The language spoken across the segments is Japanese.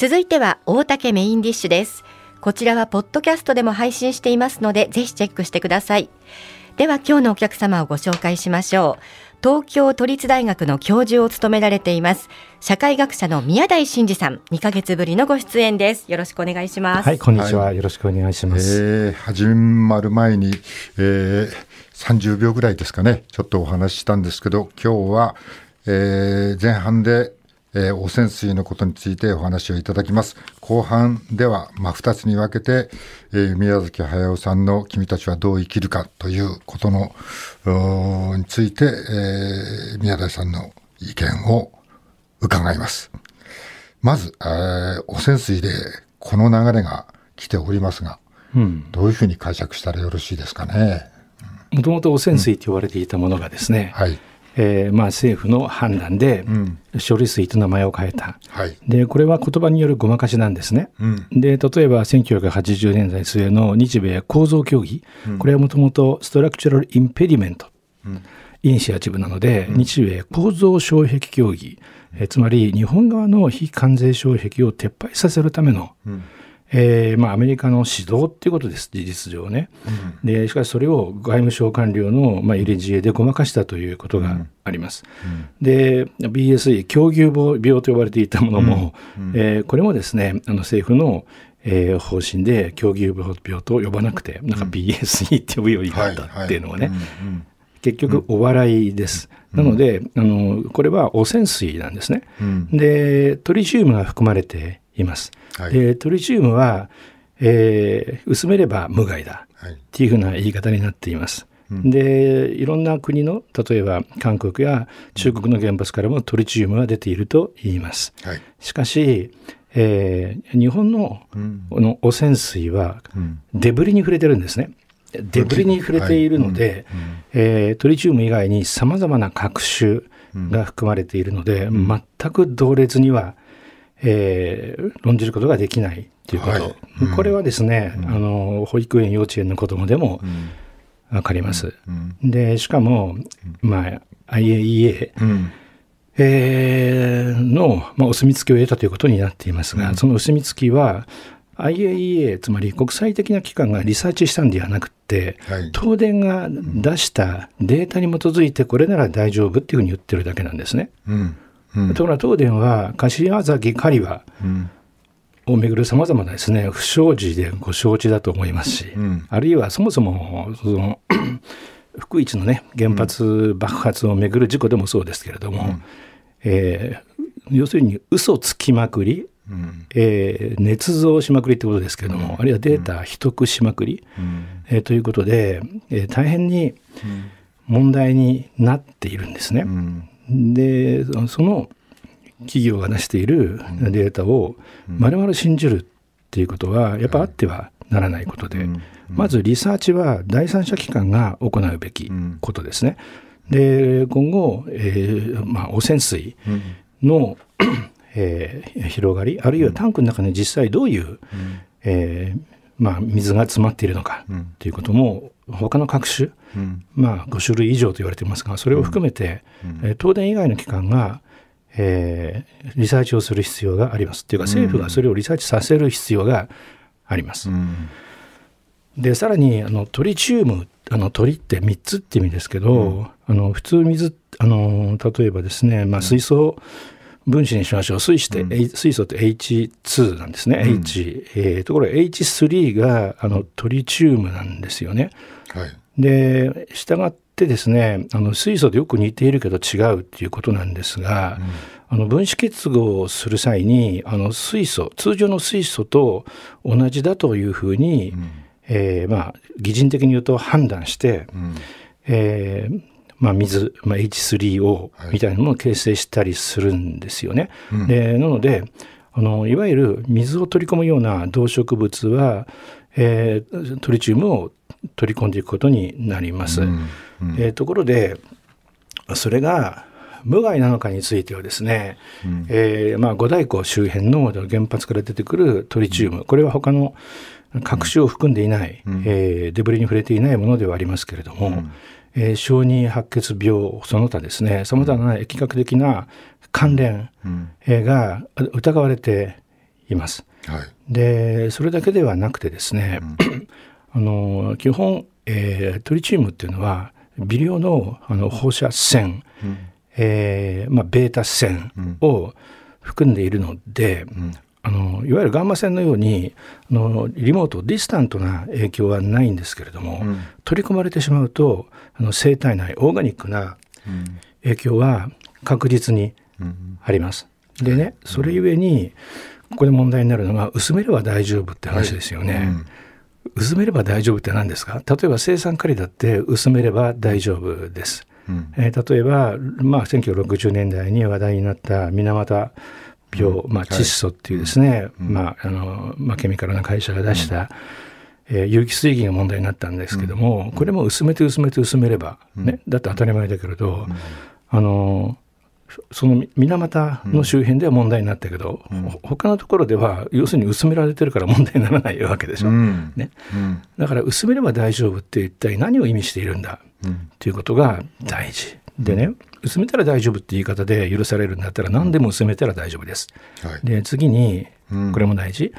続いては大竹メインディッシュですこちらはポッドキャストでも配信していますのでぜひチェックしてくださいでは今日のお客様をご紹介しましょう東京都立大学の教授を務められています社会学者の宮台真司さん2ヶ月ぶりのご出演ですよろしくお願いしますはいこんにちは、はい、よろしくお願いします、えー、始まる前に、えー、30秒ぐらいですかねちょっとお話ししたんですけど今日は、えー、前半でえー、汚染水のことについてお話をいただきます。後半では、まあ、2つに分けて、えー、宮崎駿さんの「君たちはどう生きるか」ということのについて、えー、宮崎さんの意見を伺います。まず、えー、汚染水でこの流れが来ておりますが、うん、どういうふうに解釈したらよろしいですかね。もともと汚染水と言われていたものがですね、うん、はいえー、まあ政府の判断で処理水と名前を変えた、はい、でこれは言葉によるごまかしなんですね、うん、で例えば1980年代末の日米構造協議、うん、これはもともとストラクチュラル・インペディメント、うん、インシアチブなので、日米構造障壁協議、えー、つまり日本側の非関税障壁を撤廃させるための、うんえーまあ、アメリカの指導っていうことです事実上ね、うん、でしかしそれを外務省官僚の、まあ、入れ知恵でごまかしたということがあります、うん、で BSE 狂牛病と呼ばれていたものも、うん、えー、これもですねあの政府の、えー、方針で狂牛病と呼ばなくてなんか BSE って呼ぶようになったっていうのはね、はいはい結局お笑いです。うん、なのであのこれは汚染水なんですね、うん、でトリチウムが含まれています。はい、でトリチウムは、えー、薄めれば無害だっていうふうな言い方になっています。はい、でいろんな国の例えば韓国や中国の原発からもトリチウムは出ていると言います。はい、しかし、えー、日本の,、この汚染水はデブリに触れてるんですね。デブリに触れているので、えー、トリチウム以外にさまざまな各種が含まれているので、全く同列にはえー、論じることができないということ、はいうん、これはですね、うん、あの保育園幼稚園の子どもでも分かります。でしかも、まあ、IAEA、えー、の、まあ、お墨付きを得たということになっていますが、そのお墨付きは IAEA つまり国際的な機関がリサーチしたんではなくて、はい、東電が出したデータに基づいてこれなら大丈夫っていうふうに言ってるだけなんですね。うんところが東電は柏崎刈羽をめぐるさまざまなですね不祥事でご承知だと思いますし、うん、あるいはそもそもその 福井のね原発爆発をめぐる事故でもそうですけれども、うん、えー、要するに嘘つきまくり、うん、えー、捏造しまくりってことですけれども、うん、あるいはデータ秘匿しまくり、うん、えー、ということで、えー、大変に問題になっているんですね。うん、でその企業が出しているデータをまるまる信じるっていうことはやっぱあってはならないことで、まずリサーチは第三者機関が行うべきことですね。で今後、えーまあ、汚染水の、えー、広がりあるいはタンクの中に実際どういう、うん、えーまあ、水が詰まっているのかということも、うん、他の各種、まあ、5種類以上と言われていますがそれを含めて、うん、東電以外の機関が、えー、リサーチをする必要がありますというか政府がそれをリサーチさせる必要があります。うん、でさらにあのトリチウムあの鳥って3つって意味ですけど、あの普通水あの例えばですね、まあ、水槽、分子にしましょう水素って、うん、水素って H2 なんですね、うん、H、えー、ところが H3 があのトリチウムなんですよね。はい、で従ってですねあの水素とよく似ているけど違うっていうことなんですが、うん、あの分子結合をする際にあの水素通常の水素と同じだというふうに、うん、えー、まあ、擬人的に言うと判断して、うん、えーまあ、水、まあ、H3O みたいなものを形成したりするんですよね。はい、でなのであのいわゆる水を取り込むような動植物は、えー、トリチウムを取り込んでいくことになります。うんうん、えー、ところでそれが無害なのかについてはですね、うん、えー、まあ、五大湖周辺の原発から出てくるトリチウム、これは他の各種を含んでいない、うん、えー、デブリに触れていないものではありますけれども、うん、えー、小児白血病その他ですねさまざまな疫学的な関連、が疑われています。はい、でそれだけではなくてですね、あの基本、えー、トリチウムっていうのは微量のあの放射線、うん、えー、まあ、ベータ線を含んでいるので、うん、あのいわゆるガンマ線のようにあのリモートディスタントな影響はないんですけれども、うん、取り込まれてしまうとあの生体内オーガニックな影響は確実にあります。うん、でねそれゆえにここで問題になるのが薄めれば大丈夫って話ですよね。はいうん薄めれば大丈夫って何ですか例えば生産カリだって薄めれば大丈夫です、うん、えー、例えば、まあ、1960年代に話題になった水俣表、まあ、窒素っていうですね、まああのまあ、ケミカルな会社が出した、えー、有機水銀が問題になったんですけども、これも薄めて薄めて薄めれば、ね、だって当たり前だけれど、あのその水俣の周辺では問題になったけど、うん、他のところでは要するに薄められてるから問題にならないわけでしょ、うん、ね、うん、だから薄めれば大丈夫って一体何を意味しているんだっていうことが大事でね薄めたら大丈夫って言い方で許されるんだったら何でも薄めたら大丈夫です。はい、で次にこれも大事、うん、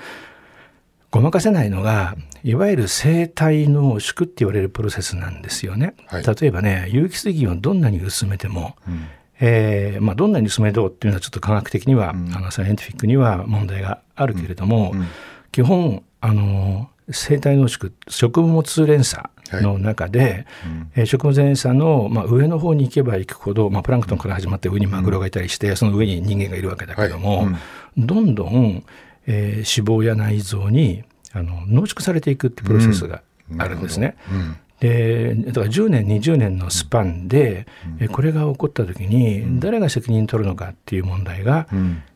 ごまかせないのがいわゆる生体濃縮って言われるプロセスなんですよね。はい、例えばね有機水銀をどんなに薄めても、うんえーまあ、どんなに薄めどうっていうのはちょっと科学的には、うん、あのサイエンティフィックには問題があるけれども、うんうん、基本あの生体濃縮食物連鎖の中で、はいうん、食物連鎖の、まあ、上の方に行けば行くほど、まあ、プランクトンから始まって上にマグロがいたりして、うん、その上に人間がいるわけだけども、はいうん、どんどん、えー、脂肪や内臓にあの濃縮されていくってプロセスがあるんですね。でだから10年20年のスパンで、うん、これが起こった時に誰が責任取るのかっていう問題が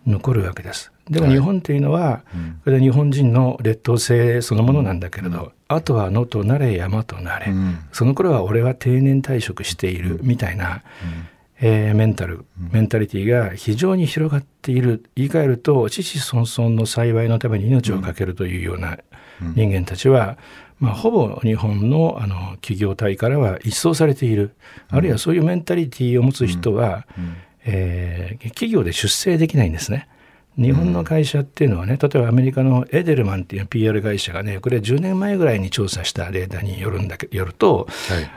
残るわけです。でも日本というのは、これは日本人の劣等性そのものなんだけれど、あとは野となれ山となれ、その頃は俺は定年退職しているみたいな、えー、メンタルメンタリティーが非常に広がっている言い換えると父孫孫の幸いのために命を懸けるというような人間たちは、まあ、ほぼ日本のあの企業体からは一掃されている、あるいはそういうメンタリティーを持つ人は、えー、企業で出生できないんですね。日本の会社っていうのはね、例えばアメリカのエデルマンっていう PR 会社がね、これは10年前ぐらいに調査したデータによるんだけよると、はい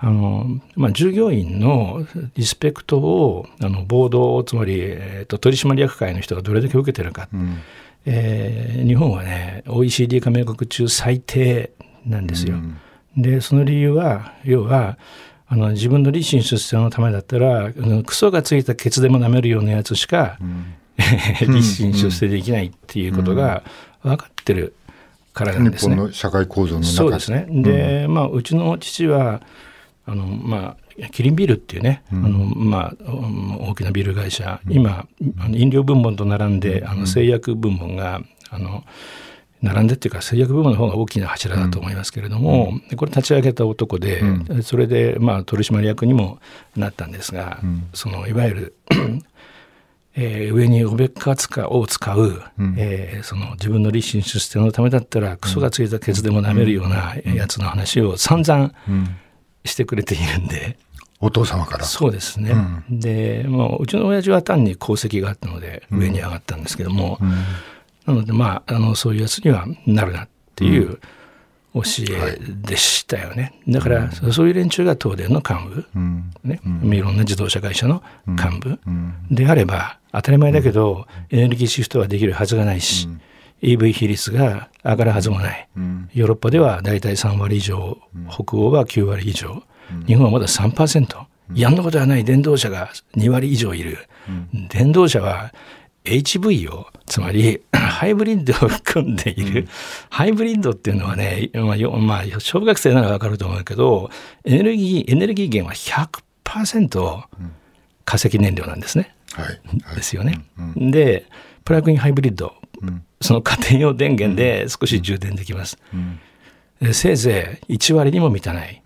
あのまあ、従業員のリスペクトをあのボードつまり、えーと、取締役会の人がどれだけ受けてるか、うん、えー、日本はね OECD 加盟国中最低なんですよ。うん、でその理由は要はあの自分の立身出世のためだったらクソがついたケツでも舐めるようなやつしか、ん立身出世できないっていうことが分かってるからなんですね。日本の社会構造の中そうですね。で、まあうちの父はあのまあキリンビールっていうね、うん、あのまあ、大きなビール会社、うん、今飲料分門と並んであの製薬部門があの並んでっていうか製薬部門の方が大きな柱だと思いますけれども、うん、これ立ち上げた男で、それで、まあ、取締役にもなったんですが、そのいわゆるえー、上におべっかを使う、うん、えー、その自分の立身出世のためだったらクソがついたケツでも舐めるようなやつの話を散々してくれているんで。お父様からそうですね、うん、で、まあ、うちの親父は単に功績があったので上に上がったんですけども、うん、なのでまああのそういうやつにはなるなっていう、教えでしたよね、はい、だから、うん、そういう連中が東電の幹部、うんね、うん、いろんな自動車会社の幹部であれば当たり前だけど、エネルギーシフトはできるはずがないし、EV 比率が上がるはずもない、ヨーロッパではだいたい3割以上、北欧は9割以上、日本はまだ3%、やんのことはない電動車が2割以上いる、電動車は HV をつまりハイブリッドを組んでいる、うん、ハイブリッドっていうのはね、まあまあ、小学生ならわかると思うけどエネルギーエネルギー源は100%化石燃料なんですね。はい、はい、ですよね。うん、でプラグインハイブリッド、その家庭用電源で少し充電できます。せいぜい1割にも満たない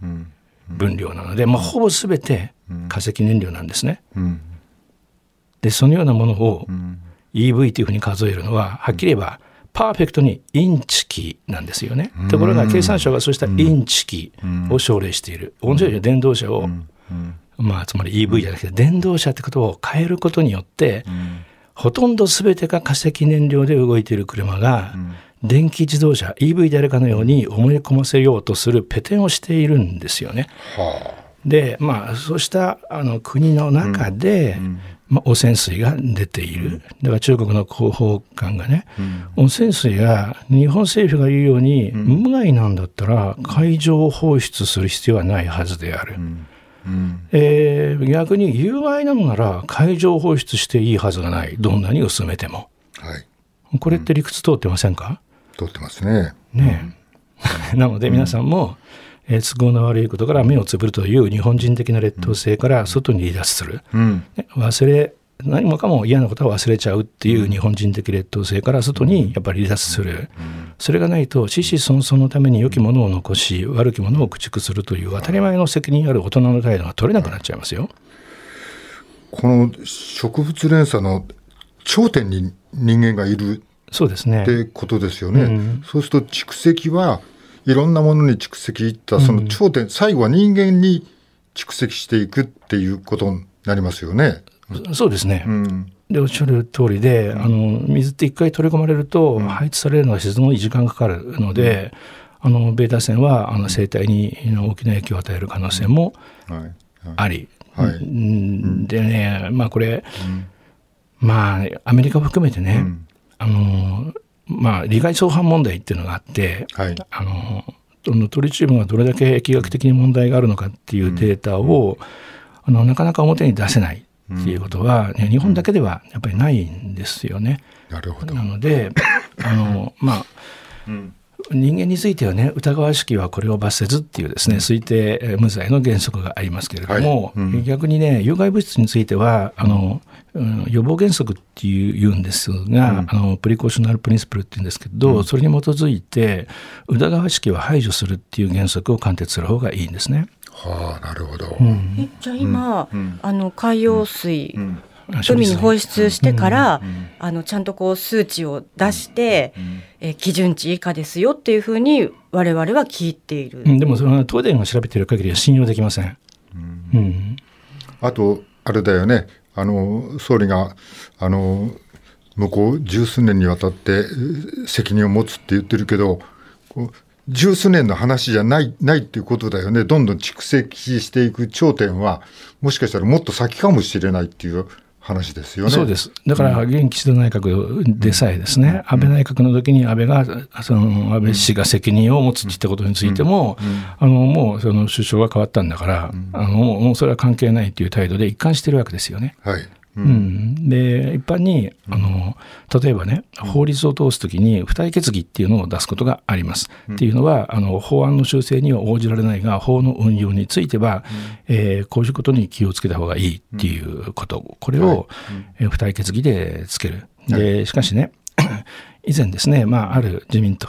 分量なので、まあ、ほぼ全て化石燃料なんですね。でそのようなものを、うん EV というふうに数えるのははっきり言えばパーフェクトにインチキなんですよね。ところが経産省がそうしたインチキを奨励している。同じように電動車を、まあ、つまり EV じゃなくて電動車ってことを変えることによって、ほとんど全てが化石燃料で動いている車が、電気自動車 EV であるかのように思い込ませようとするペテンをしているんですよね。でまあ、そうしたあの国の中で、まあ、汚染水が出ている、だから中国の広報官がね、うん、水が日本政府が言うように、うん、無害なんだったら海上放出する必要はないはずである、うんうん、えー、逆に有害なのなら海上放出していいはずがない、どんなに薄めても、はい、これって理屈通ってませんか、通ってますね。ね、なので皆さんも、えー、都合の悪いことから目をつぶるという日本人的な劣等性から外に離脱する、うん、忘れ何もかも嫌なことは忘れちゃうっていう日本人的劣等性から外にやっぱり離脱する、それがないと死死孫孫のために良きものを残し悪きものを駆逐するという当たり前の責任ある大人の態度が取れなくなっちゃいますよ。この植物連鎖の頂点に人間がいるそうですねってことですよね。うん、そうすると蓄積はいろんなものに蓄積いったその頂点、うん、最後は人間に蓄積していくっていうことになりますよね。そうですね、うん、でおっしゃる通りで、あの水って一回取り込まれると、排出されるのは沈むのに時間かかるので、あのベータ線はあの生態に大きな影響を与える可能性もあり、はいでねまあこれ、まあアメリカも含めてね、あのまあ、利害相反問題っていうのがあって、はい、あのトリチウムがどれだけ疫学的に問題があるのかっていうデータを、うん、あのなかなか表に出せないっていうことは、ね、日本だけではやっぱりないんですよね。なるほどなのであの、まあ人間についてはね疑わしきはこれを罰せずっていうですね、推定無罪の原則がありますけれども、はいうん、逆にね有害物質についてはあの、うん、予防原則っていう言うんですが、あのプリコーショナルプリンシプルっていうんですけど、それに基づいて疑わしきは排除するっていう原則を貫徹する方がいいんですね。はあ、なるほど、えじゃあ今、あの海洋水、海に放出してから、うんうん、あのちゃんとこう数値を出して、うんうん、え基準値以下ですよっていうふうに我々は聞いている、でもそれは東電が調べてる限りは信用できません、うんあとあれだよねあの総理があの向こう十数年にわたって責任を持つって言ってるけど十数年の話じゃない、ないっていうことだよね。どんどん蓄積していく頂点は、もしかしたらもっと先かもしれないっていう話ですよね。そうです。だから、現岸田内閣でさえですね、安倍内閣の時に安倍が、その安倍氏が責任を持つってことについても、あの、もうその首相が変わったんだから、あの、もうそれは関係ないという態度で一貫してるわけですよね。はい。うん、で一般にあの例えばね法律を通す時に付帯決議っていうのを出すことがあります、うん、っていうのはあの法案の修正には応じられないが法の運用については、うん、えー、こういうことに気をつけた方がいいっていうこと、これを、はい、付帯決議でつけるでしかしね 以前ですね、まあ、ある自民党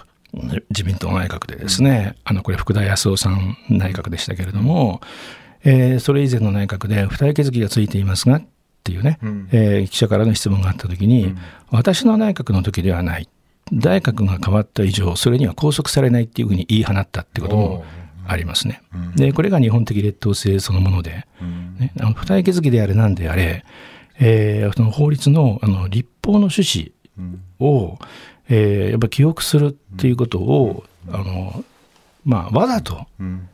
自民党内閣でですね、あのこれ福田康夫さん内閣でしたけれども、えー、それ以前の内閣で付帯決議がついていますがっていうね、うん、えー、記者からの質問があった時に、うん、私の内閣の時ではない内閣が変わった以上それには拘束されないっていうふうに言い放ったってこともありますね。でこれが日本的劣等性そのもので、ね、あの不体気づきであれなんであれ、えー、その法律のあの立法の趣旨を、えー、やっぱ記憶するっていうことを、あのまあ、わざと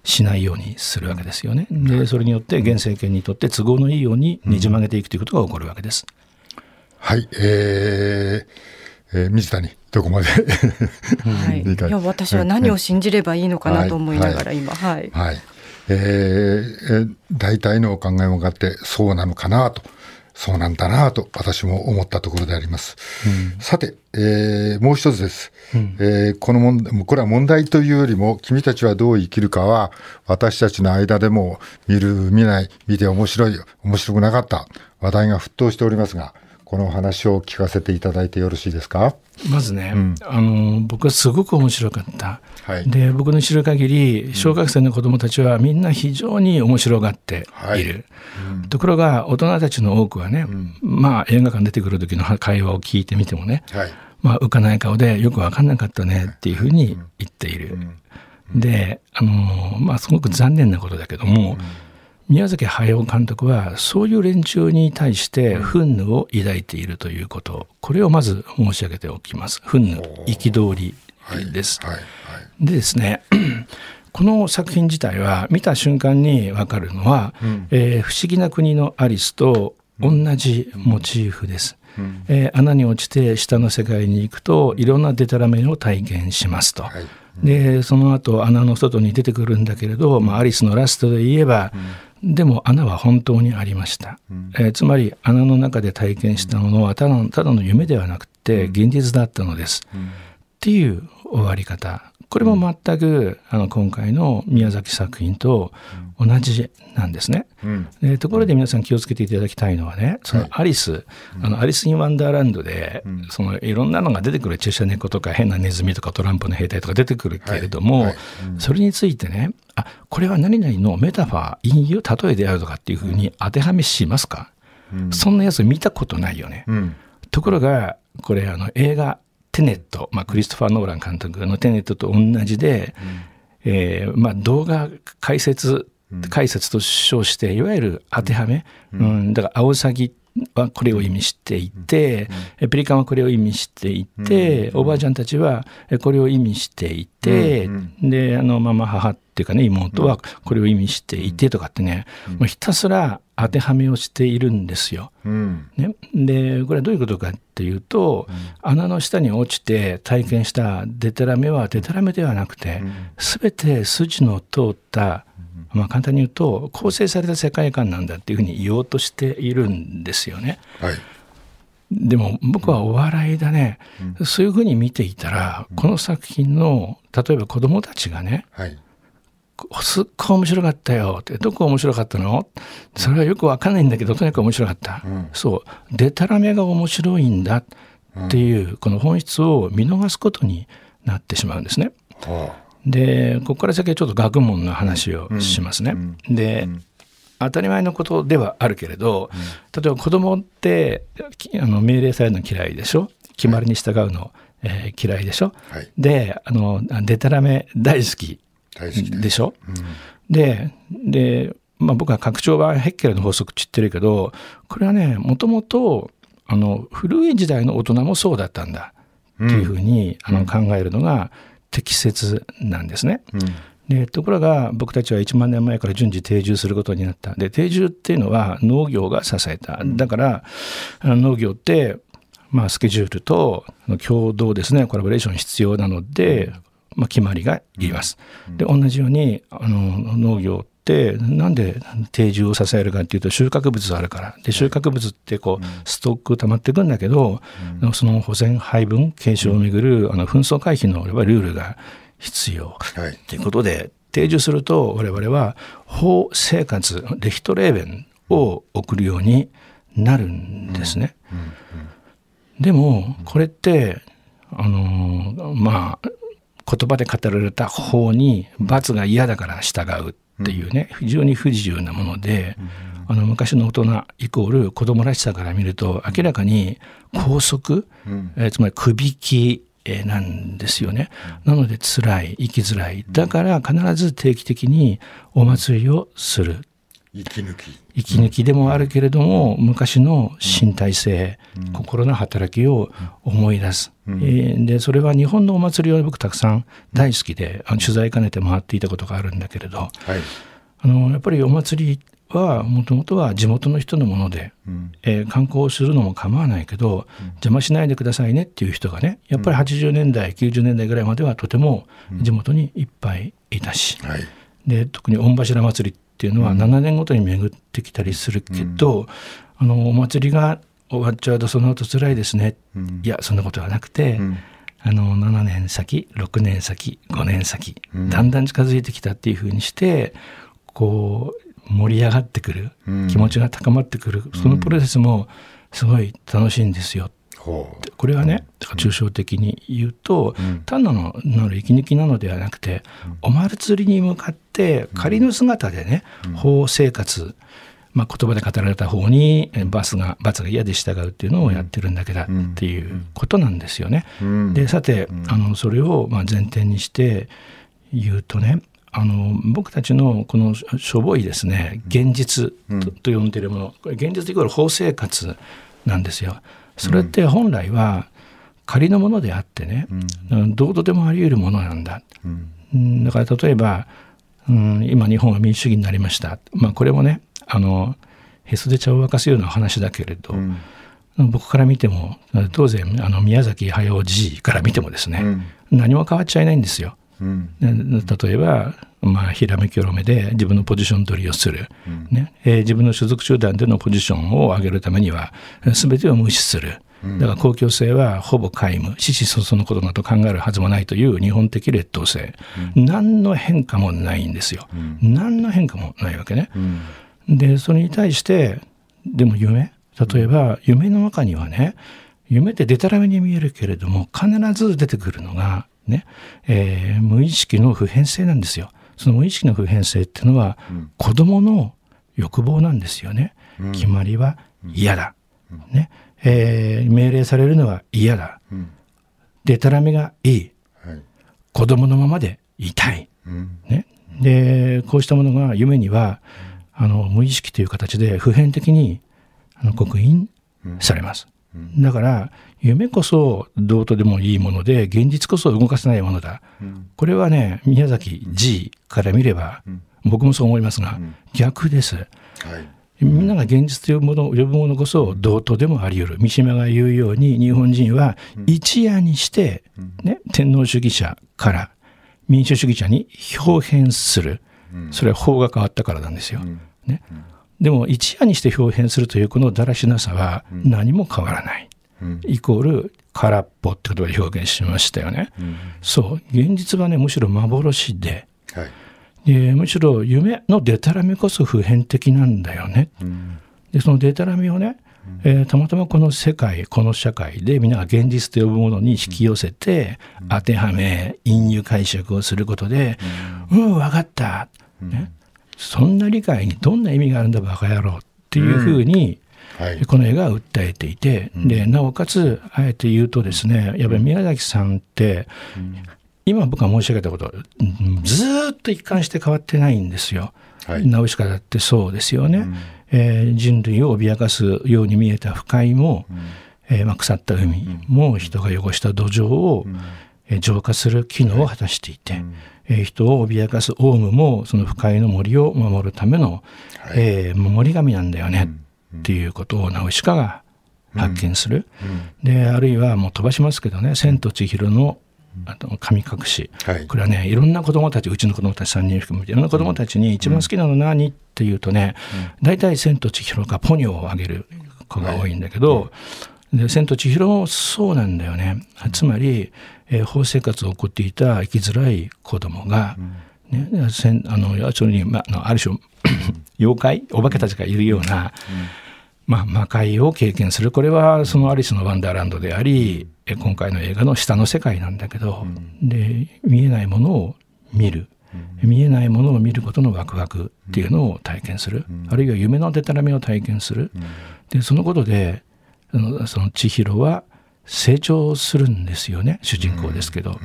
しないようにするわけですよね。でそれによって現政権にとって都合のいいようにねじ曲げていくということが起こるわけです。はい、えーえー、水谷どこまではい、いや私は何を信じればいいのかなと思いながら今はい、はいはい、えー、大体のお考えもがあってそうなのかなと。そうなんだなと私も思ったところであります。うん、さて、えー、もう一つです、うん、えー、この問題。これは問題というよりも、君たちはどう生きるかは、私たちの間でも見る、見ない、見て面白い、面白くなかった話題が沸騰しておりますが、このお話を聞かせていただいてよろしいですか。まずね、うん、あの僕はすごく面白かった、はい、で僕の知る限り小学生の子どもたちはみんな非常に面白がっている、はい、ところが大人たちの多くはね、うん、まあ映画館出てくる時の会話を聞いてみてもね、はい、まあ、浮かない顔でよく分かんなかったねっていうふうに言っている。であのまあすごく残念なことだけども、うん宮崎駿監督はそういう連中に対して憤怒を抱いているということこれをまず申し上げておきます憤怒憤りです。はいはいはい、でですねこの作品自体は見た瞬間に分かるのは、うん、えー、不思議な国のアリス」と同じモチーフです。えー、穴に落ちて下の世界に行くといろんなデタラメを体験しますと。でその後穴の外に出てくるんだけれど、まあ、アリスのラストで言えば、うん、でも穴は本当にありました、えー、つまり穴の中で体験したものはただのただの夢ではなくて現実だったのです、っていう終わり方これも全く、あの今回の宮崎作品と同じなんですね、うん、ところで皆さん気をつけていただきたいのはねそのアリス、はい、あのアリス・イン・ワンダーランドで、うん、そのいろんなのが出てくる注射猫とか変なネズミとかトランプの兵隊とか出てくるけれども、はいはいうん、それについてねあこれは何々のメタファー隠喩例えであるとかっていうふうに当てはめしますか、そんなやつ見たことないよね。ところがこれあの映画テネット、まあ、クリストファー・ノーラン監督のテネットと同じで、うん、えー、まあ、動画解説解説と称していわゆる当てはめ、うん、うん、だからアオサギっはこれを意味していて、ペリカンはこれを意味していて、おばあちゃんたちはこれを意味していて、であのママ母っていうかね妹はこれを意味していてとかってね、もうひたすら当てはめをしているんですよ。ね、でこれはどういうことかっていうと、穴の下に落ちて体験したデタラメはデタラメではなくて、全て筋の通ったまあ、簡単に言うと構成された世界観なんだっていうふうに言おうとしているんですよね。はいでも僕はお笑いだね、うん、そういうふうに見ていたら、うん、この作品の例えば子供たちがね、はい、すっごい面白かったよってどこ面白かったのそれはよくわかんないんだけどとにかく面白かった、うん、そうでたらめが面白いんだっていう、この本質を見逃すことになってしまうんですね。はあでここから先はちょっと学問の話をしますね。で、当たり前のことではあるけれど、例えば子供ってあの命令されるの嫌いでしょ決まりに従うの、えー、嫌いでしょ、はい、であのでたらめ大好きでしょ、でで、まあ、僕は拡張版ヘッケルの法則知ってるけどこれはねもともとあの古い時代の大人もそうだったんだっていうふうに、うん、あの考えるのが、適切なんですね。うんでところが僕たちは1万年前から順次定住することになったで定住っていうのは農業が支えただから農業ってまあスケジュールと共同ですねコラボレーション必要なので、まあ、決まりがいります。で同じようにあの農業ってなんで定住を支えるかっていうと収穫物あるからで収穫物ってこうストック溜まっていくんだけど、その保全配分継承をめぐる、あの紛争回避のルールが必要、ということで定住すると我々は法生活レヒトレーベンを送るようになるんですね。でもこれってあのまあ言葉で語られた法に罰が嫌だから従うっていうね、非常に不自由なもので、あの昔の大人イコール子供らしさから見ると明らかに拘束、えつまり首引きなんですよね。なので辛い、生きづらい。だから必ず定期的にお祭りをする。息抜き息抜きでもあるけれども、うん、昔の身体性、うん、心の働きを思い出す、うん、えー、でそれは日本のお祭りを僕たくさん大好きで、あの取材兼ねて回っていたことがあるんだけれど、はい、あのやっぱりお祭りはもともとは地元の人のもので、うん、えー、観光するのも構わないけど、邪魔しないでくださいねっていう人がねやっぱり80年代、90年代ぐらいまではとても地元にいっぱいいたし、はい、で特に御柱祭りってっていうのは7年ごとに巡ってきたりするけど、あのお祭りが終わっちゃうとその後辛いですね、いやそんなことはなくて。あの7年先6年先5年先、だんだん近づいてきたっていうふうにしてこう盛り上がってくる、気持ちが高まってくる、そのプロセスもすごい楽しいんですよっこれはね、抽象的に言うと、うん、単なる息抜きなのではなくて、お祭りに向かって仮の姿でね、法生活、まあ、言葉で語られた方にバスが罰が嫌で従うっていうのをやってるんだけど、っていうことなんですよね。でさてあのそれをまあ前提にして言うとねあの僕たちのこのしょぼいですね現実と,、呼んでるもの現実イコール法生活なんですよ。それって本来は仮のものであってね、うん、どうとでもあり得るものなんだ、うん、だから例えば、うん、今日本は民主主義になりました、まあ、これもねあのへそで茶を沸かすような話だけれど、うん、僕から見ても当然あの宮崎駿じいから見てもですね、何も変わっちゃいないんですよ。例えばまあ、ひらめきよろめで自分のポジション取りをする、うん、ねえー、自分の所属集団でのポジションを上げるためには全てを無視する。だから公共性はほぼ皆無、死死そそのことなど考えるはずもないという日本的劣等性、うん、何の変化もないんですよ、うん、何の変化もないわけね。うん、で、それに対して、でも夢、例えば夢の中にはね、夢ってでたらめに見えるけれども、必ず出てくるのがね、えー、無意識の普遍性なんですよ。その無意識の普遍性っていうのは、子供の欲望なんですよね。決まりは嫌だ。ねえー、命令されるのは嫌だ。でたらめがいい。はい、子供のままでいたい。ね、でこうしたものが夢にはあの無意識という形で普遍的にあの刻印されます。だから夢こそどうとでもいいもので現実こそ動かせないものだ、うん、これはね宮崎 G から見れば、うん、僕もそう思いますが、うん、逆です、はい、みんなが現実というもの呼ぶものこそどうとでもあり得る三島が言うように日本人は一夜にして、ね、天皇主義者から民主主義者に表変する、それは法が変わったからなんですよ。ねでも一夜にして表現するというこのだらしなさは何も変わらない、うん、イコール空っぽってことを表現しましたよね、うん、そう現実はねむしろ幻ではい、でむしろ夢のデタラメこそ普遍的なんだよね、うん、でそのデタラメをねえー、たまたまこの世界この社会でみんなが現実と呼ぶものに引き寄せて、当てはめ隠喩解釈をすることで「うん、うん、分かった」ね、そんな理解にどんな意味があるんだバカ野郎っていうふうに、はい、この映画は訴えていて、でなおかつあえて言うとですねやっぱり宮崎さんって、今僕が申し上げたことずっと一貫して変わってないんですよ。はい、ナウシだってそうですよね、うん、えー、人類を脅かすように見えた不快も、うん、えー、まあ、腐った海も、人が汚した土壌を、うん浄化する機能を果たしていて、人を脅かすオウムもその不快の森を守るための、え守り神なんだよねっていうことをナウシカが発見する、であるいはもう飛ばしますけどね「千と千尋の」の神隠し、これはねいろんな子どもたちうちの子どもたち3人含めていろんな子どもたちに一番好きなの何っていうとね大体「千と千尋」か「ポニョ」をあげる子が多いんだけど、で千と千尋もそうなんだよね、つまり、えー、法生活を送っていた生きづらい子供が、ね、あの要するに、まあ、ある種 妖怪お化けたちがいるような、まあ、魔界を経験するこれはその「アリスのワンダーランド」であり、今回の映画の下の世界なんだけど、うん、で見えないものを見る、うん、見えないものを見ることのワクワクっていうのを体験する、あるいは夢のでたらめを体験する、でそのことでその千尋は成長するんですよね主人公ですけど。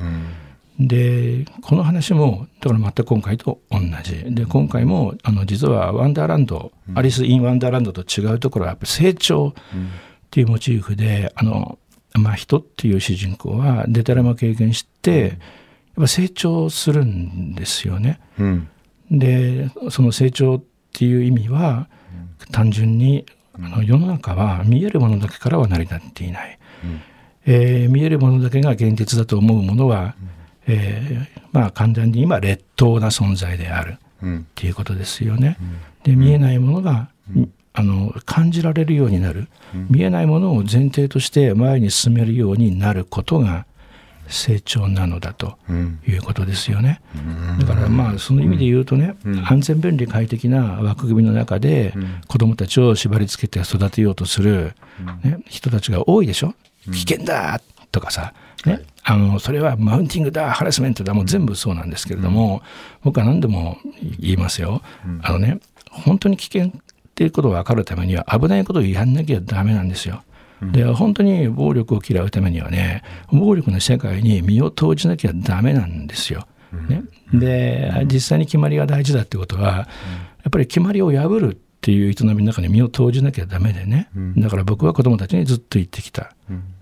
うん、でこの話もだから全く今回と同じで今回もあの実は「ワンダーランド」うん、アリス・イン・ワンダーランド」と違うところはやっぱ成長っていうモチーフで、あのまあ、人っていう主人公はデタラマ経験して、やっぱ成長するんですよね。うん、でその成長っていう意味は単純にあの世の中は見えるものだけからは成り立っていない、うん、えー、見えるものだけが現実だと思うものは、うん、えー、まあ、簡単に今劣等な存在であるっていうことですよね。うん、で見えないものが、あの感じられるようになる、見えないものを前提として前に進めるようになることが成長なのだということですよね。だからまあその意味で言うとね、安全便利快適な枠組みの中で子どもたちを縛りつけて育てようとする、ね、人たちが多いでしょ危険だとかさ、ねあのそれはマウンティングだハラスメントだもう全部そうなんですけれども、僕は何でも言いますよ。あのね本当に危険っていうことを分かるためには危ないことをやんなきゃダメなんですよ。で本当に暴力を嫌うためにはね暴力の世界に身を投じなきゃダメなんですよ。ね、で実際に決まりが大事だってことはやっぱり決まりを破るっていう営みの中に身を投じなきゃダメでねだから僕は子どもたちにずっと言ってきた、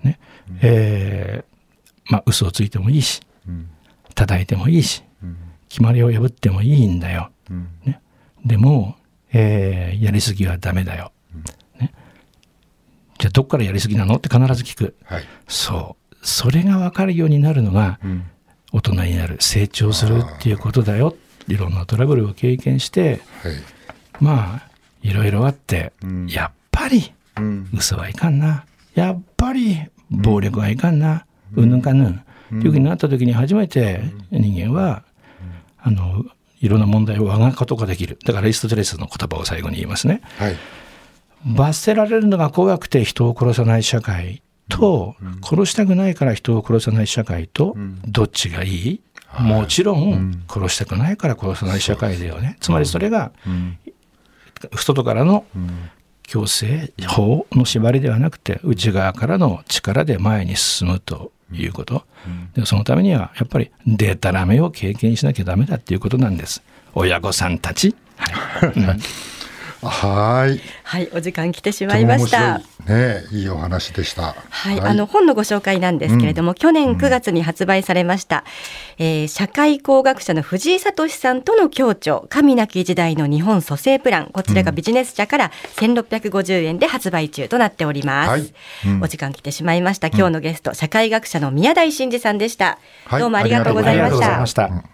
ねえー、まあ嘘をついてもいいし叩いてもいいし決まりを破ってもいいんだよ。ね、でも、えー、やりすぎはダメだよ。じゃあどっからやりすぎなのって必ず聞く、はい、そうそれが分かるようになるのが、うん、大人になる成長するっていうことだよいろんなトラブルを経験して、はい、まあいろいろあって、うん、やっぱり、うん、嘘はいかんなやっぱり暴力はいかんな、うん、うぬんかぬん、っていうふうになった時に初めて人間は、あのいろんな問題を我がことができるだからアリストテレスの言葉を最後に言いますね。はい罰せられるのが怖くて人を殺さない社会と、殺したくないから人を殺さない社会と、どっちがいい、もちろん殺したくないから殺さない社会だよね、つまりそれが、外からの強制法の縛りではなくて内側からの力で前に進むということ、でそのためにはやっぱりデータラメを経験しなきゃダメだっていうことなんです親御さんたち。はい はい。はい、お時間来てしまいました。ね、いいお話でした。はい、はい、あの本のご紹介なんですけれども、うん、去年9月に発売されました、うん、えー、社会工学者の藤井聡さんとの協調、神なき時代の日本蘇生プラン、こちらがビジネス社から1650円で発売中となっております。はいうん、お時間来てしまいました。今日のゲスト、社会学者の宮台真司さんでした。どうもありがとうございました。